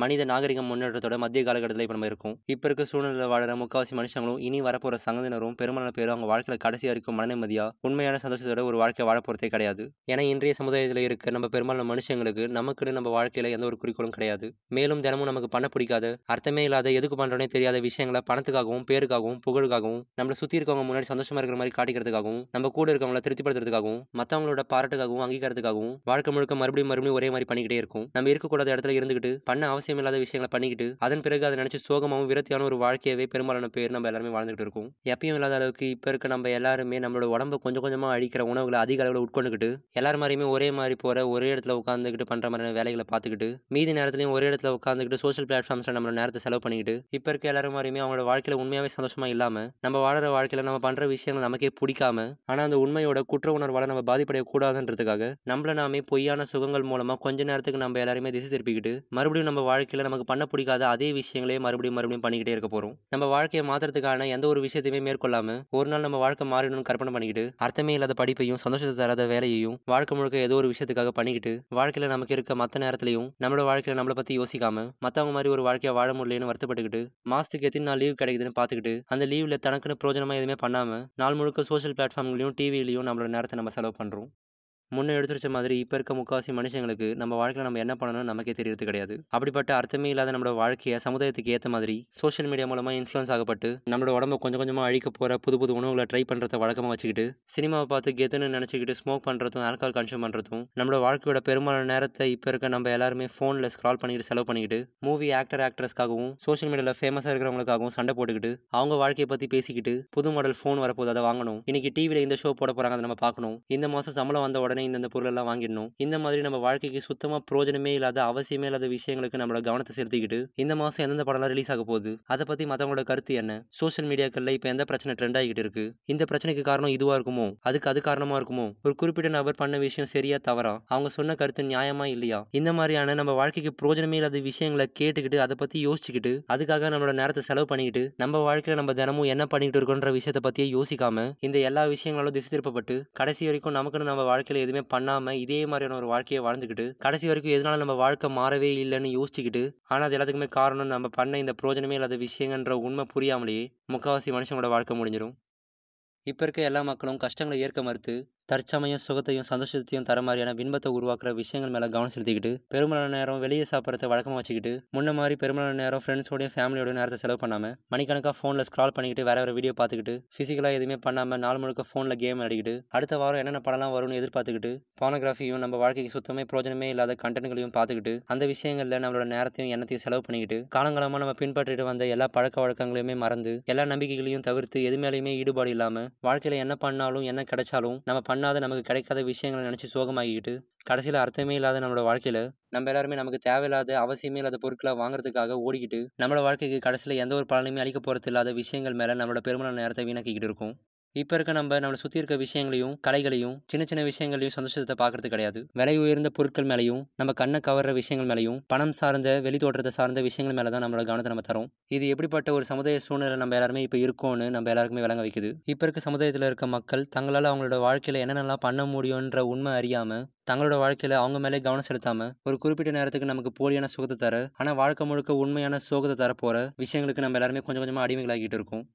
மனித நாகரிகம் முன்னேற்றத்தோட மத்திய காலகட்டத்தில் இப்போ நம்ம இருக்கும் இப்போ இருக்க சூழ்நிலை வாழ்கிற முக்காவாசி மனுஷங்களும் இனி வரப்போகிற சங்கத்தினரும் பெரும்பாலான பேரும் அவங்க வாழ்க்கையில் கடைசியாக இருக்கும் மனநிம்மதியாக உண்மையான சந்தோஷத்தோட ஒரு வாழ்க்கை வாழ போகிறதே கிடையாது ஏன்னா இன்றைய சமுதாயத்தில் இருக்க நம்ம பெரும்பாலான மனுஷங்களுக்கு நமக்குன்னு நம்ம வாழ்க்கையில் எந்த ஒரு குறிக்கோளும் கிடையாது மேலும் தினமும் நமக்கு பண்ண பிடிக்காத அர்த்தமே இல்லாத எதுக்கு பண்ணுறோன்னே தெரியாத விஷயங்களை பணத்துக்காகவும் பேருக்காகவும் புகழுக்காகவும் நம்மளை சுற்றி இருக்கவங்க முன்னாடி சந்தோஷமாக இருக்கிற மாதிரி காட்டிக்கிறதுக்காகவும் நம்ம கூட இருக்கவங்களை திருப்திப்படுத்துறதுக்காகவும் மற்றவங்களோட பாராட்டுக்காகவும் அங்கீகாரத்துக்காகவும் வாழ்க்கை முழுக்க மறுபடியும் மறுபடியும் ஒரே மாதிரி பண்ணிக்கிட்டே இருக்கும் நம்ம இருக்கக்கூடாத இடத்துல இருந்துக்கிட்டு பண்ண அவசியம் அவசியம் இல்லாத விஷயங்களை பண்ணிக்கிட்டு அதன் பிறகு அதை நினைச்சு சோகமாகவும் விரத்தியான ஒரு வாழ்க்கையவே பெரும்பாலான பேர் நம்ம எல்லாருமே வாழ்ந்துகிட்டு இருக்கோம் எப்பயும் இல்லாத அளவுக்கு இப்போ இருக்க நம்ம எல்லாருமே நம்மளோட உடம்பு கொஞ்சம் கொஞ்சமாக அழிக்கிற உணவுகளை அதிக அளவில் உட்கொண்டுக்கிட்டு எல்லார் மாதிரியுமே ஒரே மாதிரி போகிற ஒரே இடத்துல உட்காந்துக்கிட்டு பண்ணுற மாதிரியான வேலைகளை பார்த்துக்கிட்டு மீதி நேரத்துலையும் ஒரே இடத்துல உட்காந்துக்கிட்டு சோஷியல் பிளாட்ஃபார்ம்ஸில் நம்ம நேரத்தை செலவு பண்ணிக்கிட்டு இப்போ இருக்க எல்லாரும் மாதிரியுமே அவங்களோட வாழ்க்கையில் உண்மையாகவே சந்தோஷமாக இல்லாமல் நம்ம வாழற வாழ்க்கையில் நம்ம பண்ணுற விஷயங்கள் நமக்கே பிடிக்காம ஆனால் அந்த உண்மையோட குற்ற உணர்வால் நம்ம பாதிப்படையக்கூடாதுன்றதுக்காக நம்மள நாமே பொய்யான சுகங்கள் மூலமாக கொஞ்ச நேரத்துக்கு நம்ம எல்லாருமே திசை திருப்பிக்கிட்டு மறுபடியும் நம்ம வாழ் வாழ்க்கையில் நமக்கு பண்ண பிடிக்காத அதே விஷயங்களே மறுபடியும் மறுபடியும் பண்ணிக்கிட்டே இருக்க போகிறோம் நம்ம வாழ்க்கையை மாற்றுறதுக்கான எந்த ஒரு விஷயத்தையுமே மேற்கொள்ளாமல் ஒரு நாள் நம்ம வாழ்க்கை மாறணும்னு கற்பனை பண்ணிக்கிட்டு அர்த்தமே இல்லாத படிப்பையும் சந்தோஷத்தை தராத வேலையையும் வாழ்க்கை முழுக்க ஏதோ ஒரு விஷயத்துக்காக பண்ணிக்கிட்டு வாழ்க்கையில் நமக்கு இருக்க மற்ற நேரத்துலையும் நம்மளோட வாழ்க்கையில் நம்மளை பற்றி யோசிக்காமல் மற்றவங்க மாதிரி ஒரு வாழ்க்கையை வாழ முடியலன்னு வருத்தப்பட்டுக்கிட்டு மாதத்துக்கு எத்தனை நாள் லீவ் கிடைக்குதுன்னு பார்த்துக்கிட்டு அந்த லீவில் தனக்குன்னு பிரோஜனமாக எதுவுமே பண்ணாமல் நாள் முழுக்க சோஷியல் பிளாட்ஃபார்ம்லையும் டிவிலையும் நம்மளோட நேரத்தை நம்ம செலவு பண்ணுறோம் முன்னே எடுத்துருச்ச மாதிரி இப்போ இருக்க முக்காவாசி மனுஷங்களுக்கு நம்ம வாழ்க்கையில் நம்ம என்ன பண்ணணும்னு நமக்கே தெரியறது கிடையாது அப்படிப்பட்ட அர்த்தமே இல்லாத நம்மளோட வாழ்க்கையை சமுதாயத்துக்கு ஏற்ற மாதிரி சோஷியல் மீடியா மூலமாக இன்ஃப்ளூன்ஸ் ஆகப்பட்டு நம்மளோட உடம்பு கொஞ்சம் கொஞ்சமாக அழிக்க போகிற புது புது உணவுகளை ட்ரை பண்ணுறத வழக்கமாக வச்சுக்கிட்டு சினிமாவை பார்த்து கெத்துன்னு நினச்சிக்கிட்டு ஸ்மோக் பண்ணுறதும் ஆல்கால் கன்சியூம் பண்ணுறதும் நம்மளோட வாழ்க்கையோட பெரும்பாலான நேரத்தை இப்போ இருக்க நம்ம எல்லாருமே ஃபோனில் ஸ்க்ரால் பண்ணிக்கிட்டு செலவு பண்ணிக்கிட்டு மூவி ஆக்டர் ஆக்ட்ரஸ்க்காகவும் சோஷியல் மீடியாவில் ஃபேமஸாக இருக்கிறவங்களுக்காகவும் சண்டை போட்டுக்கிட்டு அவங்க வாழ்க்கையை பற்றி பேசிக்கிட்டு புது மாடல் ஃபோன் வரப்போது அதை வாங்கணும் இன்னைக்கு டிவியில் இந்த ஷோ போட போகிறாங்க அதை நம்ம பார்க்கணும் இந்த மாதம் சம்பளம் வந்த உடனே உடனே இந்தந்த பொருளெல்லாம் வாங்கிடணும் இந்த மாதிரி நம்ம வாழ்க்கைக்கு சுத்தமாக பிரோஜனமே இல்லாத அவசியமே இல்லாத விஷயங்களுக்கு நம்மளோட கவனத்தை செலுத்திக்கிட்டு இந்த மாதம் எந்தெந்த படம்லாம் ரிலீஸ் ஆக போகுது அதை பற்றி மற்றவங்களோட கருத்து என்ன சோஷியல் மீடியாக்களில் இப்போ எந்த பிரச்சனை ட்ரெண்ட் ஆகிக்கிட்டு இருக்கு இந்த பிரச்சனைக்கு காரணம் இதுவாக இருக்குமோ அதுக்கு அது காரணமாக இருக்குமோ ஒரு குறிப்பிட்ட நபர் பண்ண விஷயம் சரியா தவறா அவங்க சொன்ன கருத்து நியாயமா இல்லையா இந்த மாதிரியான நம்ம வாழ்க்கைக்கு பிரோஜனமே இல்லாத விஷயங்களை கேட்டுக்கிட்டு அதை பற்றி யோசிச்சுக்கிட்டு அதுக்காக நம்மளோட நேரத்தை செலவு பண்ணிக்கிட்டு நம்ம வாழ்க்கையில் நம்ம தினமும் என்ன பண்ணிக்கிட்டு இருக்கோன்ற விஷயத்தை பற்றியே யோசிக்காம இந்த எல்லா விஷயங்களும் திசை திருப்பப்பட்டு கடைசி வரைக்கும் நமக்குன்னு நம்ம வாழ்க்கையில் எதுவுமே பண்ணாமல் இதே மாதிரியான ஒரு வாழ்க்கையை வாழ்ந்துக்கிட்டு கடைசி வரைக்கும் எதனால நம்ம வாழ்க்கை மாறவே இல்லைன்னு யோசிச்சுக்கிட்டு ஆனால் அது எல்லாத்துக்குமே காரணம் நம்ம பண்ண இந்த பிரோஜனமே இல்லாத விஷயங்கன்ற உண்மை புரியாமலேயே முக்கால்வாசி மனுஷனோட வாழ்க்கை முடிஞ்சிடும் இப்போ இருக்க எல்லா மக்களும் கஷ்டங்களை ஏற்க மறுத்து தற்சமயம் சுகத்தையும் சந்தோஷத்தையும் தர மாதிரியான பின்பத்தை உருவாக்குற விஷயங்கள் மேலே கவனம் செலுத்திக்கிட்டு பெருமளவு நேரம் வெளியே சாப்பிட்றத வழக்கமாக வச்சுக்கிட்டு முன்ன மாதிரி பெருமளவு நேரம் ஃப்ரெண்ட்ஸோடையும் ஃபேமிலியோடய நேரத்தை செலவு பண்ணாமல் மணிக்கணக்காக ஃபோனில் ஸ்க்ரால் பண்ணிக்கிட்டு வேறு வேறு வீடியோ பார்த்துக்கிட்டு ஃபிசிக்கலாக எதுவுமே பண்ணாமல் நாள் முழுக்க ஃபோனில் கேம் விளையாடிக்கிட்டு அடுத்த வாரம் என்னென்ன படம்லாம் வரும்னு எதிர்பார்த்துக்கிட்டு போனோகிராஃபியும் நம்ம வாழ்க்கைக்கு சுத்தமே பிரோஜனமே இல்லாத கண்டென்ட்களையும் பார்த்துக்கிட்டு அந்த விஷயங்களில் நம்மளோட நேரத்தையும் எண்ணத்தையும் செலவு பண்ணிக்கிட்டு காலங்காலமாக நம்ம பின்பற்றிட்டு வந்த எல்லா பழக்க வழக்கங்களையுமே மறந்து எல்லா நம்பிக்கைகளையும் தவிர்த்து எது மேலேயுமே ஈடுபாடு இல்லாமல் வாழ்க்கையில் என்ன பண்ணாலும் என்ன கிடைச்சாலும் நம்ம பண்ண பண்ணாத நமக்கு கிடைக்காத விஷயங்களை நினச்சி சோகமாகிக்கிட்டு கடைசியில் அர்த்தமே இல்லாத நம்மளோட வாழ்க்கையில் நம்ம எல்லாருமே நமக்கு தேவையில்லாத அவசியமே இல்லாத பொருட்களை வாங்குறதுக்காக ஓடிக்கிட்டு நம்மளோட வாழ்க்கைக்கு கடைசியில் எந்த ஒரு பலனுமே அளிக்க போகிறது இல்லாத விஷயங்கள் மேலே நம்மளோட பெருமளவு நேரத்தை வீணாக்கிக்கிட்டு இருக்கும் இப்போ இருக்க நம்ம நம்மளை சுற்றி இருக்க விஷயங்களையும் கலைகளையும் சின்ன சின்ன விஷயங்களையும் சந்தோஷத்தை பார்க்கறது கிடையாது விலை உயர்ந்த பொருட்கள் மேலேயும் நம்ம கண்ணை கவர்ற விஷயங்கள் மேலேயும் பணம் சார்ந்த வெளி தோற்றத்தை சார்ந்த விஷயங்கள் மேலே தான் நம்மளோட கவனத்தை நம்ம தரோம் இது எப்படிப்பட்ட ஒரு சமுதாய சூழ்நிலை நம்ம எல்லாருமே இப்போ இருக்கோன்னு நம்ம எல்லாருக்குமே விளங்க வைக்குது இப்போ இருக்க சமுதாயத்தில் இருக்க மக்கள் தங்களால் அவங்களோட வாழ்க்கையில் என்னென்னலாம் பண்ண முடியும்ன்ற உண்மை அறியாமல் தங்களோட வாழ்க்கையில் அவங்க மேலே கவனம் செலுத்தாமல் ஒரு குறிப்பிட்ட நேரத்துக்கு நமக்கு போலியான சுகத்தை தர ஆனால் வாழ்க்கை முழுக்க உண்மையான சோகத்தை தர போகிற விஷயங்களுக்கு நம்ம எல்லாருமே கொஞ்சம் கொஞ்சமாக அடிமைகளாகிட்டு இருக்கோம்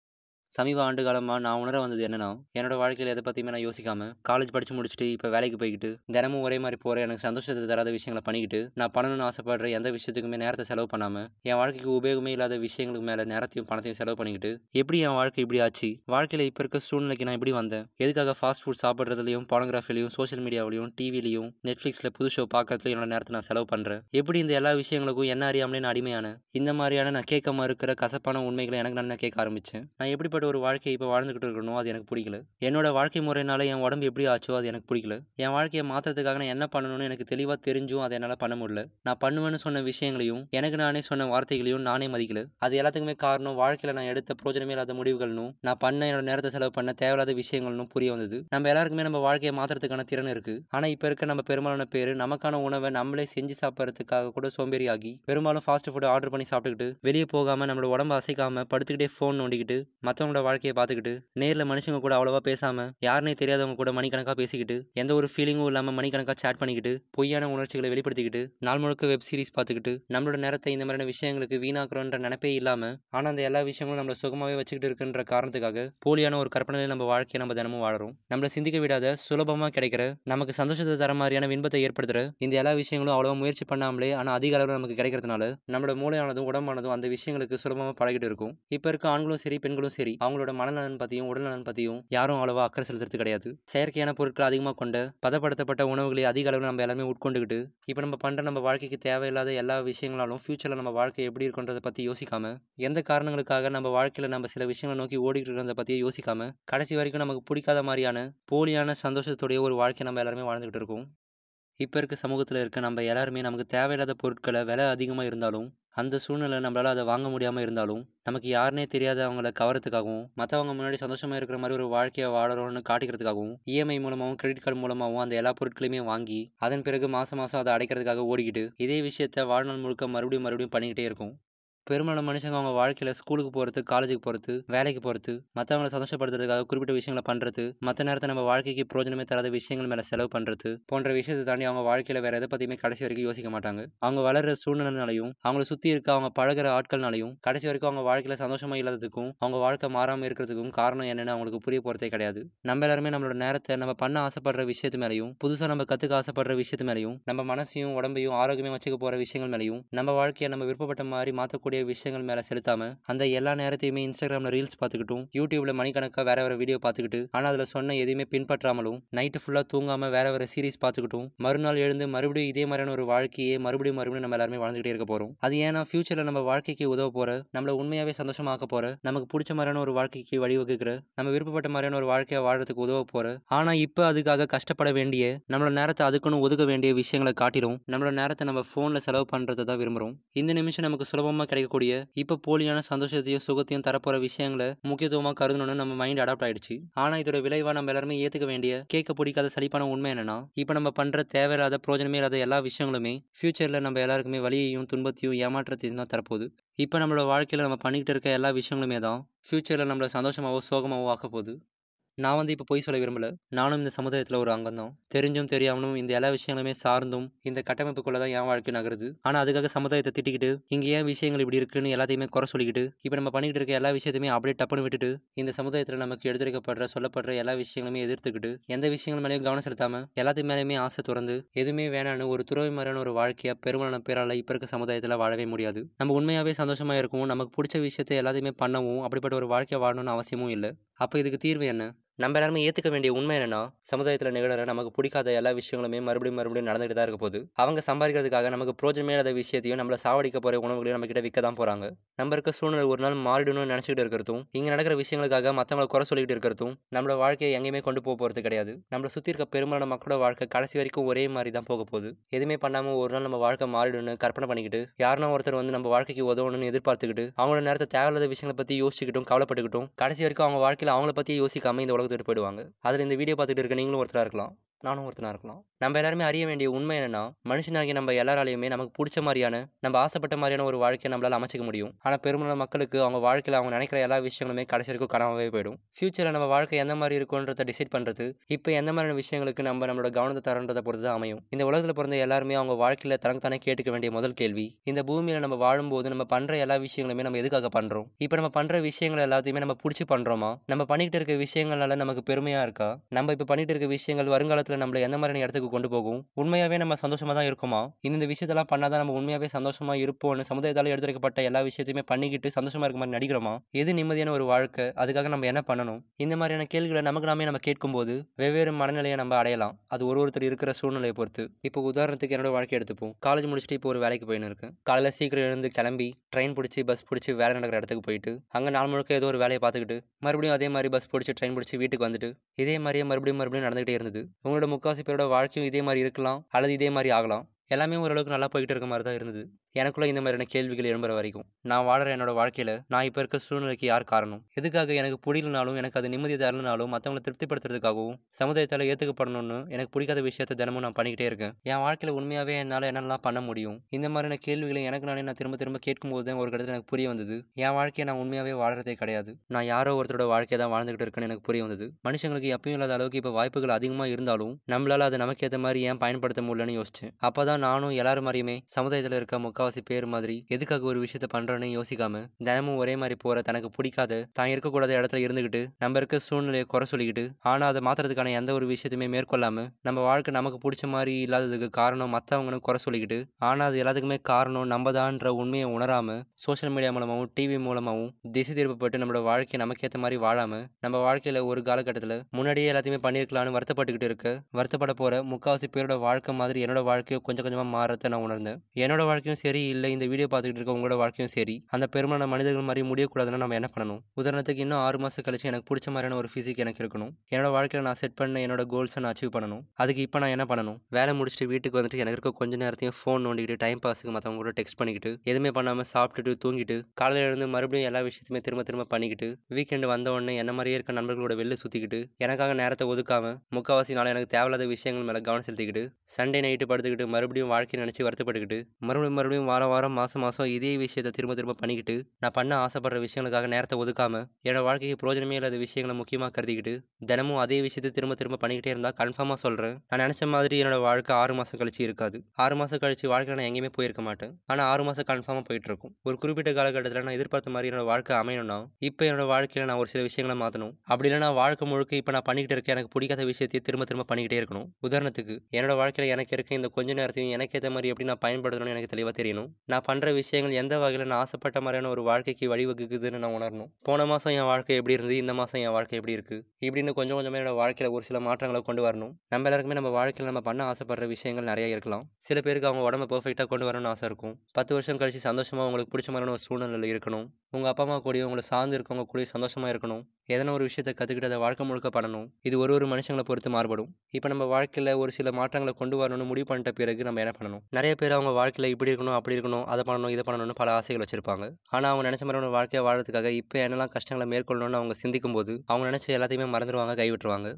சமீப ஆண்டு காலமாக நான் உணர வந்தது என்னன்னா என்னோட வாழ்க்கையில் எதை பற்றியுமே நான் யோசிக்காமல் காலேஜ் படித்து முடிச்சுட்டு இப்போ வேலைக்கு போய்கிட்டு தினமும் ஒரே மாதிரி போகிற எனக்கு சந்தோஷத்தை தராத விஷயங்களை பண்ணிக்கிட்டு நான் பண்ணணும்னு ஆசைப்படுற எந்த விஷயத்துக்குமே நேரத்தை செலவு பண்ணாமல் என் வாழ்க்கைக்கு உபயோகமே இல்லாத விஷயங்களுக்கு மேலே நேரத்தையும் பணத்தையும் செலவு பண்ணிக்கிட்டு எப்படி என் வாழ்க்கை இப்படி ஆச்சு வாழ்க்கையில் இப்போ இருக்க சூழ்நிலைக்கு நான் எப்படி வந்தேன் எதுக்காக ஃபாஸ்ட் ஃபுட் சாப்பிட்றதுலையும் பானோகிராஃபிலையும் சோஷியல் மீடியாவிலையும் டிவிலையும் நெட்ஃப்ளிக்ஸில் புது ஷோ பார்க்கறதுலையும் என்னோட நேரத்தை நான் செலவு பண்ணுறேன் எப்படி இந்த எல்லா விஷயங்களுக்கும் என்ன அறியாமலே நான் அடிமையான இந்த மாதிரியான நான் கேட்காம இருக்கிற கசப்பான உண்மைகளை எனக்கு நான் கேட்க ஆரம்பித்தேன் நான் எப்படிப்பட்ட கஷ்டப்பட்டு ஒரு வாழ்க்கையை இப்போ வாழ்ந்துக்கிட்டு இருக்கணும் அது எனக்கு பிடிக்கல என்னோட வாழ்க்கை முறையினால என் உடம்பு எப்படி ஆச்சோ அது எனக்கு பிடிக்கல என் வாழ்க்கையை மாற்றுறதுக்காக நான் என்ன பண்ணணும்னு எனக்கு தெளிவாக தெரிஞ்சும் அதை என்னால் பண்ண முடியல நான் பண்ணுவேன்னு சொன்ன விஷயங்களையும் எனக்கு நானே சொன்ன வார்த்தைகளையும் நானே மதிக்கல அது எல்லாத்துக்குமே காரணம் வாழ்க்கையில் நான் எடுத்த பிரோஜனமே இல்லாத முடிவுகள்னும் நான் பண்ண என்னோட நேரத்தை செலவு பண்ண தேவையில்லாத விஷயங்கள்னு புரிய வந்தது நம்ம எல்லாருக்குமே நம்ம வாழ்க்கையை மாற்றுறதுக்கான திறன் இருக்குது ஆனால் இப்போ இருக்க நம்ம பெரும்பாலான பேர் நமக்கான உணவை நம்மளே செஞ்சு சாப்பிட்றதுக்காக கூட சோம்பேறி ஆகி பெரும்பாலும் ஃபாஸ்ட் ஃபுட் ஆர்டர் பண்ணி சாப்பிட்டுக்கிட்டு வெளியே போகாமல் நம்மளோட உடம்பு அசைக்காமல் படுத்துக்கிட்டே ஃபோன் நோண்டிக்கிட்டு மற்றவங்க மனுஷனோட வாழ்க்கையை பார்த்துக்கிட்டு நேரில் மனுஷங்க கூட அவ்வளோவா பேசாமல் யாருனே தெரியாதவங்க கூட மணிக்கணக்காக பேசிக்கிட்டு எந்த ஒரு ஃபீலிங்கும் இல்லாமல் மணிக்கணக்காக சேட் பண்ணிக்கிட்டு பொய்யான உணர்ச்சிகளை வெளிப்படுத்திக்கிட்டு நாள் முழுக்க வெப் சீரிஸ் பார்த்துக்கிட்டு நம்மளோட நேரத்தை இந்த மாதிரியான விஷயங்களுக்கு வீணாக்குறோன்ற நினைப்பே இல்லாமல் ஆனால் அந்த எல்லா விஷயங்களும் நம்மளை சுகமாகவே வச்சுக்கிட்டு இருக்குன்ற காரணத்துக்காக போலியான ஒரு கற்பனையில் நம்ம வாழ்க்கையை நம்ம தினமும் வாழறோம் நம்மளை சிந்திக்க விடாத சுலபமாக கிடைக்கிற நமக்கு சந்தோஷத்தை தர மாதிரியான விண்பத்தை ஏற்படுத்துகிற இந்த எல்லா விஷயங்களும் அவ்வளோவா முயற்சி பண்ணாமலே ஆனால் அதிக அளவில் நமக்கு கிடைக்கிறதுனால நம்மளோட மூளையானதும் உடம்பானதும் அந்த விஷயங்களுக்கு சுலபமாக பழகிட்டு இருக்கும் இப்போ இருக்க ஆண்களும் சரி பெண்களும் சரி மாதிரி அவங்களோட மனநலன் பற்றியும் உடல்நலன் பற்றியும் யாரும் அவ்வளோவா அக்கறை செலுத்துறது கிடையாது செயற்கையான பொருட்கள் அதிகமாக கொண்ட பதப்படுத்தப்பட்ட உணவுகளை அதிக அளவில் நம்ம எல்லாமே உட்கொண்டுக்கிட்டு இப்போ நம்ம பண்ணுற நம்ம வாழ்க்கைக்கு தேவையில்லாத எல்லா விஷயங்களாலும் ஃப்யூச்சரில் நம்ம வாழ்க்கை எப்படி இருக்குன்றதை பற்றி யோசிக்காமல் எந்த காரணங்களுக்காக நம்ம வாழ்க்கையில் நம்ம சில விஷயங்களை நோக்கி ஓடிக்கிட்டு இருக்கிறத பற்றியே யோசிக்காமல் கடைசி வரைக்கும் நமக்கு பிடிக்காத மாதிரியான போலியான சந்தோஷத்துடைய ஒரு வாழ்க்கை நம்ம எல்லாருமே வாழ்ந்துகிட்டு இருக்கோம் இப்போ இருக்க சமூகத்தில் இருக்க நம்ம எல்லாருமே நமக்கு தேவையில்லாத பொருட்களை விலை அதிகமாக இருந்தாலும் அந்த சூழ்நிலை நம்மளால் அதை வாங்க முடியாமல் இருந்தாலும் நமக்கு யாருனே தெரியாதவங்கள கவரத்துக்காகவும் மற்றவங்க முன்னாடி சந்தோஷமாக இருக்கிற மாதிரி ஒரு வாழ்க்கையை வாழறோம்னு காட்டிக்கிறதுக்காகவும் இஎம்ஐ e மூலமாகவும் கிரெடிட் கார்டு மூலமாகவும் அந்த எல்லா பொருட்களையுமே வாங்கி அதன் பிறகு மாதம் மாதம் அதை அடைக்கிறதுக்காக ஓடிக்கிட்டு இதே விஷயத்த வாழ்நாள் முழுக்க மறுபடியும் மறுபடியும் பண்ணிக்கிட்டே இருக்கும் பெரும்பாலான மனுஷங்க அவங்க வாழ்க்கையில் ஸ்கூலுக்கு போகிறது காலேஜுக்கு போகிறது வேலைக்கு போகிறது மற்றவங்களை சந்தோஷப்படுத்துறதுக்காக குறிப்பிட்ட விஷயங்களை பண்ணுறது மற்ற நேரத்தை நம்ம வாழ்க்கைக்கு பிரோஜனமே தராத விஷயங்கள் மேலே செலவு பண்ணுறது போன்ற விஷயத்தை தாண்டி அவங்க வாழ்க்கையில் வேறு எதை பற்றியுமே கடைசி வரைக்கும் யோசிக்க மாட்டாங்க அவங்க வளர்கிற சூழ்நிலைனாலையும் அவங்களை சுற்றி இருக்க அவங்க பழகிற ஆட்கள்னாலையும் கடைசி வரைக்கும் அவங்க வாழ்க்கையில் சந்தோஷமாக இல்லாததுக்கும் அவங்க வாழ்க்கை மாறாமல் இருக்கிறதுக்கும் காரணம் என்னென்னு அவங்களுக்கு புரிய போகிறதே கிடையாது நம்ம எல்லாருமே நம்மளோட நேரத்தை நம்ம பண்ண ஆசைப்படுற விஷயத்து மேலேயும் புதுசாக நம்ம கற்றுக்க ஆசைப்படுற விஷயத்து மேலேயும் நம்ம மனசையும் உடம்பையும் ஆரோக்கியமாக வச்சுக்க போகிற விஷயங்கள் மேலேயும் நம்ம வாழ்க்கையை நம்ம விருப்பப்பட்ட மாதிரி மாற்றக்கூடிய இருக்கக்கூடிய விஷயங்கள் மேலே செலுத்தாம அந்த எல்லா நேரத்தையுமே இன்ஸ்டாகிராமில் ரீல்ஸ் பார்த்துக்கிட்டும் யூடியூப்பில் மணிக்கணக்காக வேற வேறு வீடியோ பார்த்துக்கிட்டு ஆனால் அதில் சொன்ன எதையுமே பின்பற்றாமலும் நைட்டு ஃபுல்லாக தூங்காமல் வேற வேறு சீரீஸ் பார்த்துக்கிட்டும் மறுநாள் எழுந்து மறுபடியும் இதே மாதிரியான ஒரு வாழ்க்கையே மறுபடியும் மறுபடியும் நம்ம எல்லாருமே வாழ்ந்துகிட்டே இருக்க போகிறோம் அது ஏன்னா ஃபியூச்சர்ல நம்ம வாழ்க்கைக்கு உதவ போகிற நம்மளை உண்மையாகவே சந்தோஷமாக்க போற நமக்கு பிடிச்ச மாதிரியான ஒரு வாழ்க்கைக்கு வழிவகுக்கிற நம்ம விருப்பப்பட்ட மாதிரியான ஒரு வாழ்க்கையை வாழ்றதுக்கு உதவ போற ஆனால் இப்போ அதுக்காக கஷ்டப்பட வேண்டிய நம்மளோட நேரத்தை அதுக்குன்னு ஒதுக்க வேண்டிய விஷயங்களை காட்டிடும் நம்மளோட நேரத்தை நம்ம ஃபோனில் செலவு பண்ணுறதை தான் விரும்புகிறோம் இந்த நிமிஷம் நமக்கு சுலபமாக கிடைக்கும் கிடைக்கக்கூடிய இப்போ போலியான சந்தோஷத்தையும் சுகத்தையும் தரப்போற விஷயங்களை முக்கியத்துவமாக கருதணும்னு நம்ம மைண்ட் அடாப்ட் ஆயிடுச்சு ஆனால் இதோட விளைவாக நம்ம எல்லாருமே ஏற்றுக்க வேண்டிய கேட்க பிடிக்காத சலிப்பான உண்மை என்னன்னா இப்போ நம்ம பண்ணுற தேவையில்லாத பிரோஜனமே இல்லாத எல்லா விஷயங்களுமே ஃபியூச்சர்ல நம்ம எல்லாருக்குமே வழியையும் துன்பத்தையும் ஏமாற்றத்தையும் தான் தரப்போகுது இப்போ நம்மளோட வாழ்க்கையில் நம்ம பண்ணிக்கிட்டு இருக்க எல்லா விஷயங்களுமே தான் ஃப்யூச்சரில் நம்மளை சந்தோஷமாகவோ சோகமாகவோ ஆக்க போகுது நான் வந்து இப்போ பொய் சொல்ல விரும்பல நானும் இந்த சமுதாயத்தில் ஒரு அங்கம் தான் தெரிஞ்சும் தெரியாமலும் இந்த எல்லா விஷயங்களுமே சார்ந்தும் இந்த கட்டமைப்புக்குள்ளே தான் என் வாழ்க்கை நகருது ஆனால் அதுக்காக சமுதாயத்தை திட்டிக்கிட்டு இங்கே ஏன் விஷயங்கள் இப்படி இருக்குன்னு எல்லாத்தையுமே குறை சொல்லிக்கிட்டு இப்போ நம்ம பண்ணிக்கிட்டு இருக்க எல்லா விஷயத்தையுமே அப்படியே டப்புன்னு விட்டுட்டு இந்த சமுதாயத்தில் நமக்கு எடுத்துரைக்கப்படுற சொல்லப்படுற எல்லா விஷயங்களுமே எதிர்த்துக்கிட்டு எந்த விஷயங்கள் மேலேயும் கவனம் செலுத்தாமல் எல்லாத்தையும் மேலேயுமே ஆசை திறந்து எதுவுமே வேணான்னு ஒரு துறவி மாதிரியான ஒரு வாழ்க்கையாக பெருமளான பேரால் இப்போ இருக்க சமுதாயத்தில் வாழவே முடியாது நம்ம உண்மையாகவே சந்தோஷமாக இருக்கும் நமக்கு பிடிச்ச விஷயத்தை எல்லாத்தையுமே பண்ணவும் அப்படிப்பட்ட ஒரு வாழ்க்கையை வாழணும்னு அவசியமும் இல்லை அப்போ இதுக்கு தீர்வு என்ன நம்ம எல்லாருமே ஏற்றுக்க வேண்டிய உண்மை என்னன்னா சமுதாயத்தில் நிகழற நமக்கு பிடிக்காத எல்லா விஷயங்களுமே மறுபடியும் மறுபடியும் நடந்துகிட்டு தான் இருக்க போகுது அவங்க சம்பாதிக்கிறதுக்காக நமக்கு புரோஜனமே இல்லாத விஷயத்தையும் நம்மளை சாவடிக்க போகிற உணவுகளையும் நம்ம விற்க தான் போகிறாங்க நம்ம இருக்க சூழ்நிலை ஒரு நாள் மாறிடணும்னு நினச்சிக்கிட்டு இருக்கிறதும் இங்கே நடக்கிற விஷயங்களுக்காக மற்றவங்களை குறை சொல்லிக்கிட்டு இருக்கிறதும் நம்மளோட வாழ்க்கையை எங்கேயுமே கொண்டு போக போகிறது கிடையாது நம்மளை சுற்றி இருக்க பெரும்பாலான மக்களோட வாழ்க்கை கடைசி வரைக்கும் ஒரே மாதிரி தான் போக போகுது எதுவுமே பண்ணாமல் ஒரு நாள் நம்ம வாழ்க்கை மாறிடணும்னு கற்பனை பண்ணிக்கிட்டு யாருன்னா ஒருத்தர் வந்து நம்ம வாழ்க்கைக்கு உதவணும்னு எதிர்பார்த்துக்கிட்டு அவங்களோட நேரத்தை தேவையில்லாத விஷயங்களை பற்றி யோசிச்சுக்கிட்டும் கவலைப்பட்டுக்கிட்டும் கடைசி வரைக்கும் அவங்க வாழ்க்கையில் அவங்கள பற்றி யோசிக்காமல் இந்த உலகத்துக்கு போயிடுவாங்க அதில் இந்த வீடியோ பார்த்துட்டு இருக்க நீங்களும் ஒருத்தராக இருக்கலாம் நானும் ஒருத்தனாக இருக்கலாம் நம்ம எல்லாருமே அறிய வேண்டிய உண்மை என்னன்னா மனுஷனாகி நம்ம எல்லாராலையுமே நமக்கு பிடிச்ச மாதிரியான நம்ம ஆசைப்பட்ட மாதிரியான ஒரு வாழ்க்கையை நம்மளால் அமைச்சிக்க முடியும் ஆனால் பெரும்பாலான மக்களுக்கு அவங்க வாழ்க்கையில் அவங்க நினைக்கிற எல்லா விஷயங்களுமே கடைசி வரைக்கும் கனவாகவே போயிடும் ஃபியூச்சரில் நம்ம வாழ்க்கை எந்த மாதிரி இருக்குன்றத டிசைட் பண்ணுறது இப்போ எந்த மாதிரியான விஷயங்களுக்கு நம்ம நம்மளோட கவனத்தை தரன்றதை பொறுத்து தான் அமையும் இந்த உலகத்தில் பிறந்த எல்லாருமே அவங்க வாழ்க்கையில் தனக்கு தானே கேட்டுக்க வேண்டிய முதல் கேள்வி இந்த பூமியில் நம்ம வாழும்போது நம்ம பண்ணுற எல்லா விஷயங்களுமே நம்ம எதுக்காக பண்ணுறோம் இப்போ நம்ம பண்ணுற விஷயங்கள் எல்லாத்தையுமே நம்ம பிடிச்சி பண்ணுறோமா நம்ம பண்ணிக்கிட்டு இருக்க விஷயங்கள்னால நமக்கு பெருமையாக இருக்கா நம்ம இப்போ பண்ணிகிட்டு இருக்க விஷயங்கள் வருங்காலத்தில் விஷயத்துல நம்மளை எந்த மாதிரியான இடத்துக்கு கொண்டு போகும் உண்மையாகவே நம்ம சந்தோஷமாக தான் இருக்குமா இந்த விஷயத்தெல்லாம் பண்ணாதான் நம்ம உண்மையாகவே சந்தோஷமாக இருப்போம்னு சமுதாயத்தால எடுத்துரைக்கப்பட்ட எல்லா விஷயத்தையுமே பண்ணிக்கிட்டு சந்தோஷமாக இருக்க மாதிரி நடிக்கிறோமா எது நிம்மதியான ஒரு வாழ்க்கை அதுக்காக நம்ம என்ன பண்ணணும் இந்த மாதிரியான கேள்விகளை நமக்கு நாமே நம்ம கேட்கும்போது வெவ்வேறு மனநிலையை நம்ம அடையலாம் அது ஒரு ஒருத்தர் இருக்கிற சூழ்நிலையை பொறுத்து இப்போ உதாரணத்துக்கு என்னோட வாழ்க்கை எடுத்துப்போம் காலேஜ் முடிச்சுட்டு இப்போ ஒரு வேலைக்கு போயின்னு இருக்கேன் காலையில் சீக்கிரம் எழுந்து கிளம்பி ட்ரெயின் பிடிச்சி பஸ் பிடிச்சி வேலை நடக்கிற இடத்துக்கு போயிட்டு அங்கே நாள் முழுக்க ஏதோ ஒரு வேலையை பார்த்துக்கிட்டு மறுபடியும் அதே மாதிரி பஸ் பிடிச்சி ட்ரெயின் பிடிச்சி வீட்டுக்கு வந்துட்டு இதே மாதிரியே மறுபடியும் மறுபடியும் நடந்துகிட்டே இருந்தது உங்களோட பேரோட முக்காசி பேரோட வாழ்க்கையும் இதே மாதிரி இருக்கலாம் அல்லது இதே மாதிரி ஆகலாம் எல்லாமே ஓரளவுக்கு நல்லா போய்கிட்டு இருக்க மாதிரி தான் இருந்தது எனக்குள்ளே இந்த மாதிரியான கேள்விகள் எழும்புற வரைக்கும் நான் வாழ்கிற என்னோடய வாழ்க்கையில் நான் இப்போ இருக்க சூழ்நிலைக்கு யார் காரணம் எதுக்காக எனக்கு பிடிக்கலனாலும் எனக்கு அது நிம்மதி தரலனாலும் மற்றவங்களை திருப்திப்படுத்துறதுக்காகவும் சமுதாயத்தால் ஏற்றுக்கப்படணும்னு எனக்கு பிடிக்காத விஷயத்தை தினமும் நான் பண்ணிக்கிட்டே இருக்கேன் என் வாழ்க்கையில் உண்மையாகவே என்னால் என்னெல்லாம் பண்ண முடியும் இந்த மாதிரியான கேள்விகளை எனக்கு நானே நான் திரும்ப திரும்ப கேட்கும்போது தான் ஒரு கடத்தில் எனக்கு புரிய வந்தது என் வாழ்க்கையை நான் உண்மையாகவே வாழ்கிறதே கிடையாது நான் யாரோ ஒருத்தரோட வாழ்க்கையை தான் வாழ்ந்துகிட்டு இருக்கேன்னு எனக்கு புரிய வந்தது மனுஷங்களுக்கு எப்பயும் இல்லாத அளவுக்கு இப்போ வாய்ப்புகள் அதிகமாக இருந்தாலும் நம்மளால் அதை நமக்கு ஏற்ற மாதிரி ஏன் பயன்படுத்த முடியலன்னு யோசிச்சேன் அப்போ தான் நானும் எல்லாரும் மாதிரியுமே சமுதாயத்தில் இருக்க முக்கால் முக்காவாசி பேர் மாதிரி எதுக்காக ஒரு விஷயத்த பண்றோன்னு யோசிக்காம தினமும் ஒரே மாதிரி போற தனக்கு பிடிக்காத தான் இருக்கக்கூடாத இடத்துல இருந்துகிட்டு நம்ம இருக்க சூழ்நிலையை குறை சொல்லிக்கிட்டு ஆனா அதை மாத்துறதுக்கான எந்த ஒரு விஷயத்தையுமே மேற்கொள்ளாம நம்ம வாழ்க்கை நமக்கு பிடிச்ச மாதிரி இல்லாததுக்கு காரணம் மத்தவங்கன்னு குறை சொல்லிக்கிட்டு ஆனா அது எல்லாத்துக்குமே காரணம் நம்ம தான்ற உண்மையை உணராம சோஷியல் மீடியா மூலமாகவும் டிவி மூலமாகவும் திசை திருப்பப்பட்டு நம்மளோட வாழ்க்கையை நமக்கு ஏற்ற மாதிரி வாழாம நம்ம வாழ்க்கையில ஒரு காலகட்டத்தில் முன்னாடியே எல்லாத்தையுமே பண்ணியிருக்கலாம்னு வருத்தப்பட்டுக்கிட்டு இருக்க வருத்தப்பட போற முக்காவாசி பேரோட வாழ்க்கை மாதிரி என்னோட வாழ்க்கையை கொஞ்சம் கொஞ்சமாக மாறத்தை நான் உணர்ந்தேன் என்னோட வாழ்க்கையும் சரி சரி இல்லை இந்த வீடியோ பார்த்துக்கிட்டு இருக்க உங்களோட வாழ்க்கையும் சரி அந்த பெருமான மனிதர்கள் மாதிரி முடியக்கூடாதுன்னா நம்ம என்ன பண்ணணும் உதாரணத்துக்கு இன்னும் ஆறு மாதம் கழிச்சு எனக்கு பிடிச்ச மாதிரியான ஒரு ஃபிசிக் எனக்கு இருக்கணும் என்னோட வாழ்க்கையில் நான் செட் பண்ண என்னோட கோல்ஸை நான் அச்சீவ் பண்ணணும் அதுக்கு இப்போ நான் என்ன பண்ணணும் வேலை முடிச்சுட்டு வீட்டுக்கு வந்துட்டு எனக்கு இருக்க கொஞ்ச நேரத்தையும் ஃபோன் நோண்டிக்கிட்டு டைம் பாஸுக்கு மற்றவங்க கூட டெக்ஸ்ட் பண்ணிக்கிட்டு எதுவுமே பண்ணாமல் சாப்பிட்டுட்டு தூங்கிட்டு காலையில இருந்து மறுபடியும் எல்லா விஷயத்தையுமே திரும்ப திரும்ப பண்ணிக்கிட்டு வீக்கெண்டு வந்த உடனே என்ன மாதிரியே இருக்க நண்பர்களோட வெளில சுற்றிக்கிட்டு எனக்காக நேரத்தை ஒதுக்காமல் முக்கால்வாசி நாள் எனக்கு தேவையில்லாத விஷயங்கள் மேலே கவனம் செலுத்திக்கிட்டு சண்டே நைட்டு படுத்துக்கிட்டு மறுபடியும் வாழ்க்கையை நினச்சி வருத்தப்பட்டுக்கிட்டு மறுபடியும் மறுபடியும் மறுபடியும் வாரம் வாரம் மாதம் மாதம் இதே விஷயத்தை திரும்ப திரும்ப பண்ணிக்கிட்டு நான் பண்ண ஆசைப்படுற விஷயங்களுக்காக நேரத்தை ஒதுக்காமல் என்னோடய வாழ்க்கைக்கு பிரோஜனமே இல்லாத விஷயங்களை முக்கியமாக கருதிக்கிட்டு தினமும் அதே விஷயத்தை திரும்ப திரும்ப பண்ணிக்கிட்டே இருந்தால் கன்ஃபார்மாக சொல்கிறேன் நான் நினச்ச மாதிரி என்னோடய வாழ்க்கை ஆறு மாதம் கழிச்சு இருக்காது ஆறு மாதம் கழிச்சு வாழ்க்கை நான் எங்கேயுமே போயிருக்க மாட்டேன் ஆனால் ஆறு மாதம் கன்ஃபார்மாக போயிட்டுருக்கும் ஒரு குறிப்பிட்ட காலகட்டத்தில் நான் எதிர்பார்த்த மாதிரி என்னோடய வாழ்க்கை அமையணும்னா இப்போ என்னோடய வாழ்க்கையில் நான் ஒரு சில விஷயங்களை மாற்றணும் அப்படி இல்லைனா வாழ்க்கை முழுக்க இப்போ நான் பண்ணிக்கிட்டு இருக்கேன் எனக்கு பிடிக்காத விஷயத்தையே திரும்ப திரும்ப பண்ணிக்கிட்டே இருக்கணும் உதாரணத்துக்கு என்னோட வாழ்க்கையில் எனக்கு இருக்க இந்த கொஞ்ச நேரத்தையும் எனக்கு ஏற்ற மாதிரி எப்படி நான் பயன்படுத்தணும்னு எனக்கு தெளிவாக தெரியும் செய்யணும் நான் பண்ணுற விஷயங்கள் எந்த வகையில் நான் ஆசைப்பட்ட மாதிரியான ஒரு வாழ்க்கைக்கு வழிவகுக்குதுன்னு நான் உணரணும் போன மாதம் என் வாழ்க்கை எப்படி இருந்தது இந்த மாதம் என் வாழ்க்கை எப்படி இருக்குது இப்படின்னு கொஞ்சம் கொஞ்சமாக என்னோட வாழ்க்கையில் ஒரு சில மாற்றங்களை கொண்டு வரணும் நம்ம எல்லாருக்குமே நம்ம வாழ்க்கையில் நம்ம பண்ண ஆசைப்படுற விஷயங்கள் நிறைய இருக்கலாம் சில பேருக்கு அவங்க உடம்பை பர்ஃபெக்டாக கொண்டு வரணும்னு ஆசை இருக்கும் பத்து வருஷம் கழிச்சு சந்தோஷமாக உங்களுக்கு பிடிச்ச மாதிரியான ஒரு சூழ்நிலையில் இருக்கணும் உங்கள் அப்பா அம்மா கூடயும் உங்களை சார்ந்து இருக்கவங்க கூட சந்தோஷமாக இருக்கணும் எதனா ஒரு விஷயத்தை கற்றுக்கிட்டு அதை வாழ்க்கை முழுக்க பண்ணணும் இது ஒரு ஒரு மனுஷங்களை பொறுத்து மாறுபடும் இப்போ நம்ம வாழ்க்கையில் ஒரு சில மாற்றங்களை கொண்டு வரணும்னு முடிவு பண்ணிட்ட பிறகு நம்ம என்ன பண்ணணும் நிறைய பேர் அவங்க வாழ்க்கையில் இப்படி இருக்கணும் அப்படி இருக்கணும் அதை பண்ணணும் இதை பண்ணணும்னு பல ஆசைகள் வச்சிருப்பாங்க ஆனால் அவங்க நினச்ச மாதிரி வாழ்க்கையை வாழ்றதுக்காக இப்போ என்னெல்லாம் கஷ்டங்களை மேற்கொள்ளணும்னு அவங்க சிந்திக்கும் போது அவங்க நினச்ச எல்லாத்தையுமே மறந்துடுவாங்க கைவிட்டுருவாங்க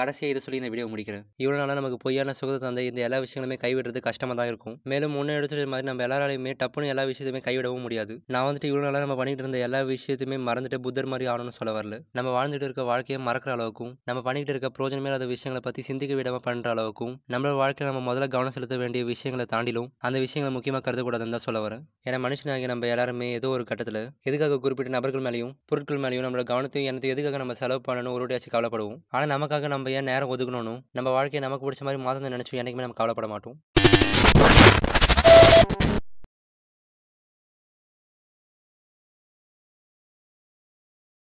கடைசியாக இதை சொல்லி இந்த வீடியோ முடிக்கிறேன் இவ்வளோ நமக்கு பொய்யான சுகத்தை தந்தை இந்த எல்லா விஷயங்களுமே கைவிடுறது கஷ்டமாக தான் இருக்கும் மேலும் முன்னே எடுத்துகிற மாதிரி நம்ம எல்லாராலையுமே டப்புனு எல்லா விஷயத்தையுமே கைவிடவும் முடியாது நான் வந்துட்டு இவ்வளோ நாளாக நம்ம பண்ணிட்டு இருந்த எல்லா விஷயத்தையுமே மறந்துட்டு புத்தர் மாதிரி ஆகணும்னு சொல்ல வரல நம்ம வாழ்ந்துட்டு இருக்க வாழ்க்கையை மறக்கிற அளவுக்கும் நம்ம பண்ணிட்டு இருக்க பிரோஜனமே இல்லாத விஷயங்களை பற்றி சிந்திக்க விடாமல் பண்ணுற அளவுக்கும் நம்மளோட வாழ்க்கையில் நம்ம முதல்ல கவனம் செலுத்த வேண்டிய விஷயங்களை தாண்டிலும் அந்த விஷயங்களை முக்கியமாக கருதக்கூடாதுன்னு தான் சொல்ல வரேன் ஏன்னா மனுஷனாகி நம்ம எல்லாருமே ஏதோ ஒரு கட்டத்தில் எதுக்காக குறிப்பிட்ட நபர்கள் மேலேயும் பொருட்கள் மேலேயும் நம்மளோட கவனத்தையும் எனக்கு எதுக்காக நம்ம செலவு பண்ணணும் ஒரு கவலைப்படுவோம் ஆனால் நமக்காக நம்ம நம்ம ஏன் நேரம் ஒதுக்கணும் நம்ம வாழ்க்கையை நமக்கு பிடிச்ச மாதிரி மாதம் நினைச்சோம் என்றைக்குமே நம்ம கவலைப்பட மாட்டோம்